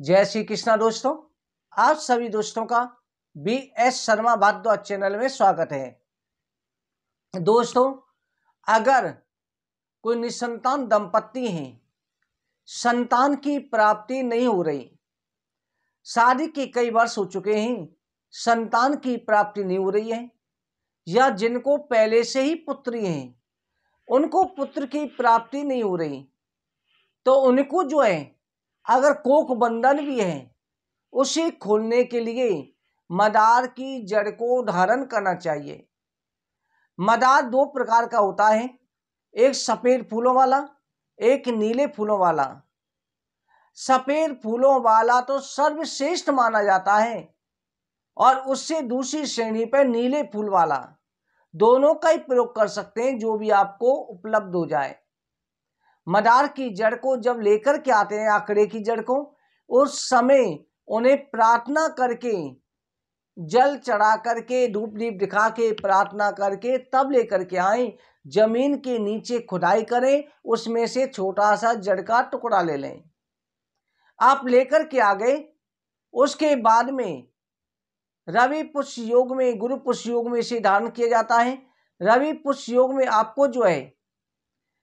जय श्री कृष्णा दोस्तों आप सभी दोस्तों का B S Sharma Bharadwaj channel में स्वागत है दोस्तों अगर कोई निसंतान दंपत्ति हैं संतान की प्राप्ति नहीं हो रही शादी के कई वर्ष हो चुके हैं संतान की प्राप्ति नहीं हो रही है या जिनको पहले से ही पुत्री हैं उनको पुत्र की प्राप्ति नहीं हो रही तो उनको जो है अगर कोक बंधन भी है उसे खोलने के लिए मदार की जड़ को धारण करना चाहिए मदार दो प्रकार का होता है एक सफ़ेद फूलों वाला एक नीले फूलों वाला सफ़ेद फूलों वाला तो सर्वश्रेष्ठ माना जाता है और उससे दूसरी श्रेणी पर नीले फूल वाला दोनों का ही प्रयोग कर सकते हैं जो भी आपको उपलब्ध हो जाए मदार की जड़ को जब लेकर के आते हैं आंकड़े की जड़ को उस समय उन्हें प्रार्थना करके जल चढ़ा करके धूप दीप दिखा के प्रार्थना करके तब लेकर के आए जमीन के नीचे खुदाई करें उसमें से छोटा सा जड़ का टुकड़ा ले लें आप लेकर के आ गए उसके बाद में रवि पुष्य योग में गुरु पुष्य योग में इसे धारण किया जाता है रवि पुष्य योग में आपको जो है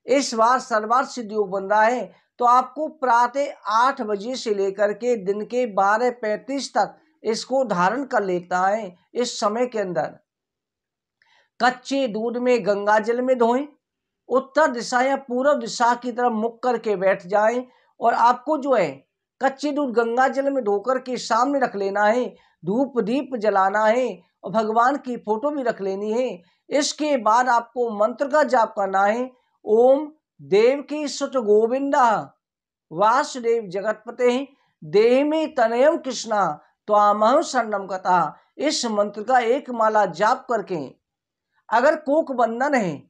इस बार सर्वार्थ सिद्ध योग बन रहा है तो आपको प्रातः आठ बजे से लेकर के दिन के बारह पैंतीस तक इसको धारण कर लेता है इस समय के अंदर कच्चे दूध में गंगा जल में धोएं उत्तर दिशा या पूर्व दिशा की तरफ मुख करके बैठ जाएं और आपको जो है कच्चे दूध गंगा जल में धोकर के सामने रख लेना है धूप दीप जलाना है और भगवान की फोटो भी रख लेनी है इसके बाद आपको मंत्र का जाप करना है ओम देव की सुत गोविंद वासुदेव जगतपते देह में तनयम कृष्णा त्वामह शरणम कथा इस मंत्र का एक माला जाप करके अगर कोक बंधन है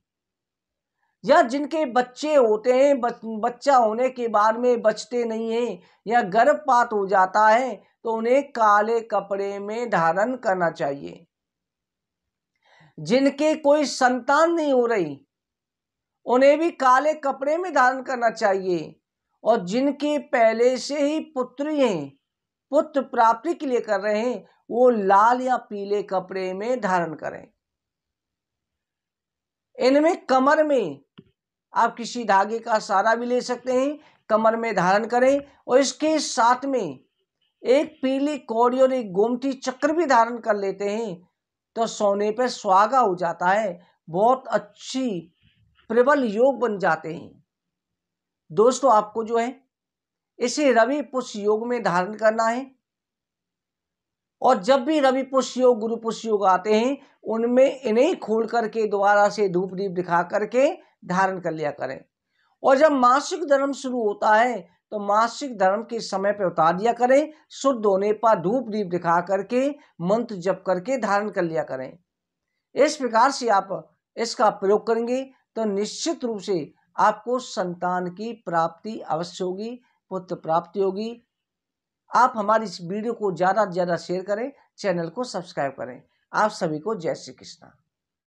या जिनके बच्चे होते हैं बच, बच्चा होने के बाद में बचते नहीं है या गर्भपात हो जाता है तो उन्हें काले कपड़े में धारण करना चाहिए जिनके कोई संतान नहीं हो रही उन्हें भी काले कपड़े में धारण करना चाहिए और जिनके पहले से ही पुत्री हैं पुत्र प्राप्ति के लिए कर रहे हैं वो लाल या पीले कपड़े में धारण करें इनमें कमर में आप किसी धागे का सारा भी ले सकते हैं कमर में धारण करें और इसके साथ में एक पीली कौड़ी और एक गोमती चक्र भी धारण कर लेते हैं तो सोने पर सुहागा हो जाता है बहुत अच्छी प्रबल योग बन जाते हैं दोस्तों आपको जो है इसे रवि पुष्य योग में धारण करना है और जब भी रवि पुष्य योग गुरु पुष्य योग आते हैं उनमें इन्हें खोल करके दोबारा से धूप दीप दिखा करके धारण कर लिया करें और जब मासिक धर्म शुरू होता है तो मासिक धर्म के समय पर उतार दिया करें शुद्ध होने पर धूप दीप दिखा करके मंत्र जप करके धारण कर लिया करें इस प्रकार से आप इसका प्रयोग करेंगे तो निश्चित रूप से आपको संतान की प्राप्ति अवश्य होगी पुत्र प्राप्ति होगी आप हमारी इस वीडियो को ज़्यादा से ज़्यादा शेयर करें चैनल को सब्सक्राइब करें आप सभी को जय श्री कृष्णा